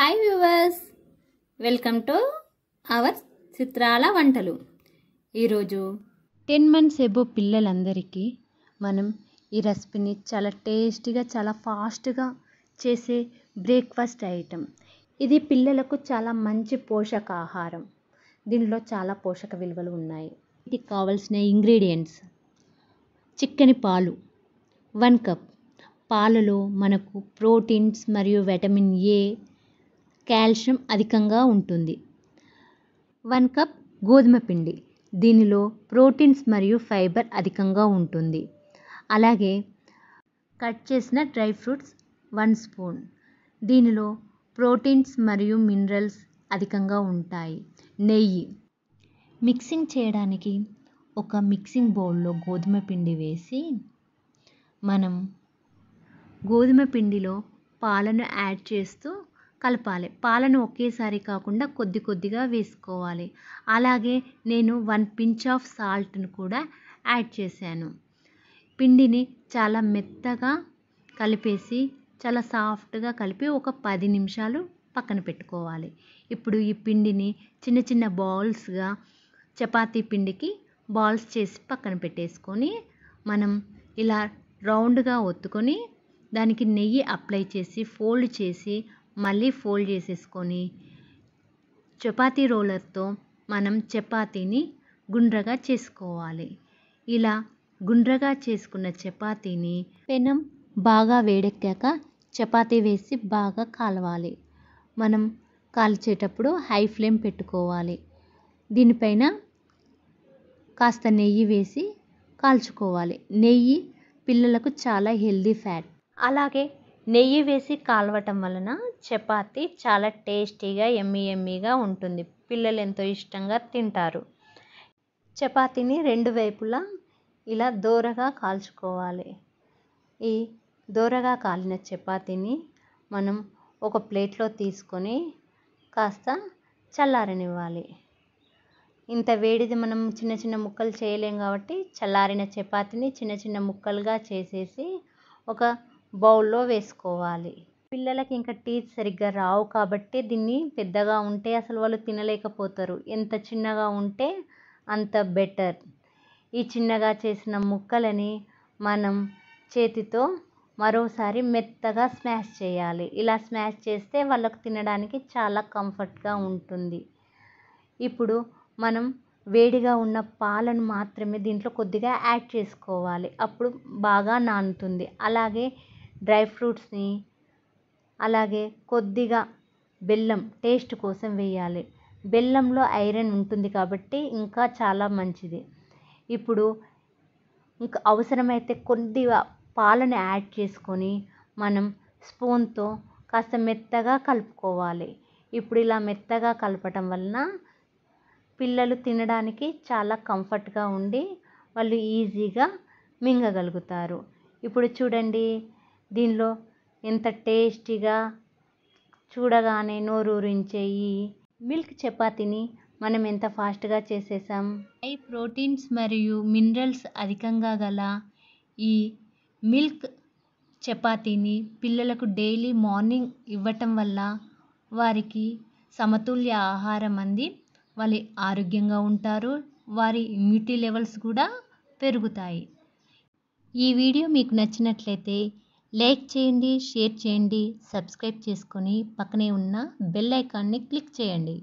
hi viewers welcome to our చిత్రాల వంటలు ఈరోజు టెన్ మంత్స్ ఎబో పిల్లలందరికీ మనం ఈ రెసిపీని చాలా టేస్టీగా చాలా ఫాస్ట్గా చేసే బ్రేక్ఫాస్ట్ ఐటెం ఇది పిల్లలకు చాలా మంచి పోషకాహారం దీనిలో చాలా పోషక విలువలు ఉన్నాయి ఇది కావలసిన ఇంగ్రీడియంట్స్ చిక్కని పాలు వన్ కప్ పాలలో మనకు ప్రోటీన్స్ మరియు విటమిన్ ఏ కాల్షియం అధికంగా ఉంటుంది వన్ కప్ గోధుమ పిండి దీనిలో ప్రోటీన్స్ మరియు ఫైబర్ అధికంగా ఉంటుంది అలాగే కట్ చేసిన డ్రై ఫ్రూట్స్ వన్ స్పూన్ దీనిలో ప్రోటీన్స్ మరియు మినరల్స్ అధికంగా ఉంటాయి నెయ్యి మిక్సింగ్ చేయడానికి ఒక మిక్సింగ్ బౌల్లో గోధుమ పిండి వేసి మనం గోధుమ పిండిలో పాలను యాడ్ చేస్తూ కలపాలి పాలను ఒకేసారి కాకుండా కొద్ది కొద్దిగా వేసుకోవాలి అలాగే నేను వన్ పించ్ ఆఫ్ సాల్ట్ను కూడా యాడ్ చేశాను పిండిని చాలా మెత్తగా కలిపేసి చాలా సాఫ్ట్గా కలిపి ఒక పది నిమిషాలు పక్కన పెట్టుకోవాలి ఇప్పుడు ఈ పిండిని చిన్న చిన్న బాల్స్గా చపాతీ పిండికి బాల్స్ చేసి పక్కన పెట్టేసుకొని మనం ఇలా రౌండ్గా ఒత్తుకొని దానికి నెయ్యి అప్లై చేసి ఫోల్డ్ చేసి మళ్ళీ ఫోల్డ్ చేసేసుకొని చపాతీ రోలర్తో మనం చపాతీని గుండ్రగా చేసుకోవాలి ఇలా గుండ్రగా చేసుకున్న చపాతీని పెనం బాగా వేడెక్కాక చపాతీ వేసి బాగా కాలవాలి మనం కాల్చేటప్పుడు హై ఫ్లేమ్ పెట్టుకోవాలి దీనిపైన కాస్త నెయ్యి వేసి కాల్చుకోవాలి నెయ్యి పిల్లలకు చాలా హెల్దీ ఫ్యాట్ అలాగే నెయ్యి వేసి కాలవటం వలన చపాతి చాలా టేస్టీగా ఎమ్మీ ఎమ్మీగా ఉంటుంది పిల్లలు ఎంతో ఇష్టంగా తింటారు చపాతీని రెండు వైపులా ఇలా దోరగా కాల్చుకోవాలి ఈ దోరగా కాలిన చపాతీని మనం ఒక ప్లేట్లో తీసుకొని కాస్త చల్లారనివ్వాలి ఇంత వేడిది మనం చిన్న చిన్న ముక్కలు చేయలేం కాబట్టి చల్లారిన చపాతీని చిన్న చిన్న ముక్కలుగా చేసేసి ఒక బౌల్లో వేసుకోవాలి పిల్లలకి ఇంకా టీత్ సరిగ్గా రావు కాబట్టి దీన్ని పెద్దగా ఉంటే అసలు వాళ్ళు తినలేకపోతారు ఎంత చిన్నగా ఉంటే అంత బెటర్ ఈ చిన్నగా చేసిన ముక్కలని మనం చేతితో మరోసారి మెత్తగా స్మాష్ చేయాలి ఇలా స్మాష్ చేస్తే వాళ్ళకు తినడానికి చాలా కంఫర్ట్గా ఉంటుంది ఇప్పుడు మనం వేడిగా ఉన్న పాలను మాత్రమే దీంట్లో కొద్దిగా యాడ్ చేసుకోవాలి అప్పుడు బాగా నానుతుంది అలాగే డ్రై ఫ్రూట్స్ని అలాగే కొద్దిగా బెల్లం టేస్ట్ కోసం వేయాలి బెల్లంలో ఐరన్ ఉంటుంది కాబట్టి ఇంకా చాలా మంచిది ఇప్పుడు ఇంకా అవసరమైతే కొద్దిగా పాలను యాడ్ చేసుకొని మనం స్పూన్తో కాస్త మెత్తగా కలుపుకోవాలి ఇప్పుడు ఇలా మెత్తగా కలపటం వలన పిల్లలు తినడానికి చాలా కంఫర్ట్గా ఉండి వాళ్ళు ఈజీగా మింగగలుగుతారు ఇప్పుడు చూడండి దీనిలో ఎంత టేస్టీగా చూడగానే నోరూరించే ఈ మిల్క్ చపాతీని మనం ఎంత ఫాస్ట్గా చేసేసాం హై ప్రోటీన్స్ మరియు మినరల్స్ అధికంగా గల ఈ మిల్క్ చపాతీని పిల్లలకు డైలీ మార్నింగ్ ఇవ్వటం వల్ల వారికి సమతుల్య ఆహారం అంది వాళ్ళు ఆరోగ్యంగా ఉంటారు వారి ఇమ్యూనిటీ లెవెల్స్ కూడా పెరుగుతాయి ఈ వీడియో మీకు నచ్చినట్లయితే లైక్ చేయండి షేర్ చేయండి సబ్స్క్రైబ్ చేసుకొని పక్కనే ఉన్న బెల్ ఐకాన్ని క్లిక్ చేయండి